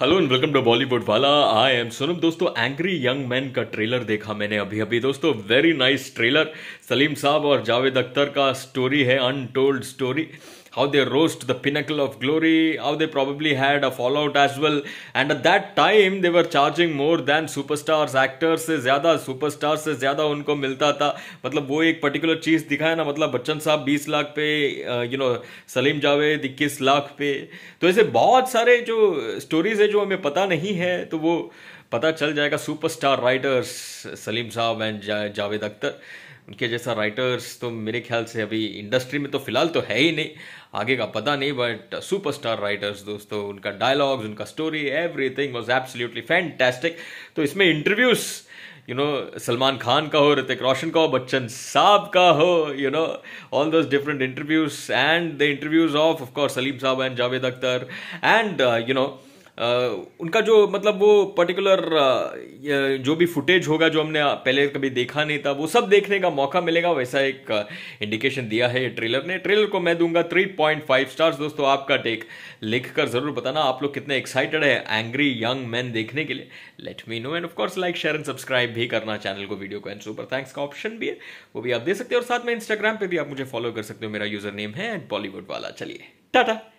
Hello and welcome to Bollywood वाला I am Sonam दोस्तों angry young man का ट्रेलर देखा मैंने अभी अभी दोस्तों वेरी नाइस ट्रेलर सलीम साहब और जावेद अख्तर का स्टोरी है untold story how they rose to the pinnacle of glory, how they probably had a fallout as well. And at that time, they were charging more than superstars, actors से ज़्यादा superstars से ज़्यादा उनको मिलता था मतलब वो एक particular चीज़ दिखाया ना मतलब बच्चन साहब 20 लाख पे यू नो सलीम जावेद 21 लाख पे तो ऐसे बहुत सारे जो स्टोरीज है जो हमें पता नहीं है तो वो पता चल जाएगा सुपरस्टार राइटर्स सलीम साहब एंड जा, जावेद अख्तर उनके जैसा राइटर्स तो मेरे ख्याल से अभी इंडस्ट्री में तो फिलहाल तो है ही नहीं आगे का पता नहीं बट सुपरस्टार राइटर्स दोस्तों उनका डायलॉग्स उनका story everything was absolutely fantastic तो इसमें interviews you know Salman Khan का हो ऋतिक रोशन का हो बच्चन साहब का हो you know all those different interviews and the interviews of of course Salim साहब and Javed Akhtar and you know उनका जो मतलब वो पर्टिकुलर जो भी फुटेज होगा जो हमने पहले कभी देखा नहीं था वो सब देखने का मौका मिलेगा वैसा एक इंडिकेशन दिया है ट्रेलर ने ट्रेलर को मैं दूंगा थ्री पॉइंट फाइव स्टार्स दोस्तों आपका टेक लिख कर ज़रूर बताना आप लोग कितने एक्साइटेड है एंग्री यंग मैन देखने के लिए let me know and of course like share and subscribe भी करना चैनल को वीडियो को एंड सुपर थैंक्स का ऑप्शन भी है वो भी आप दे सकते हो और साथ में इंस्टाग्राम पर भी आप मुझे फॉलो कर सकते हो मेरा यूजर नेम है एंड बॉलीवुड वाला चलिए टाटा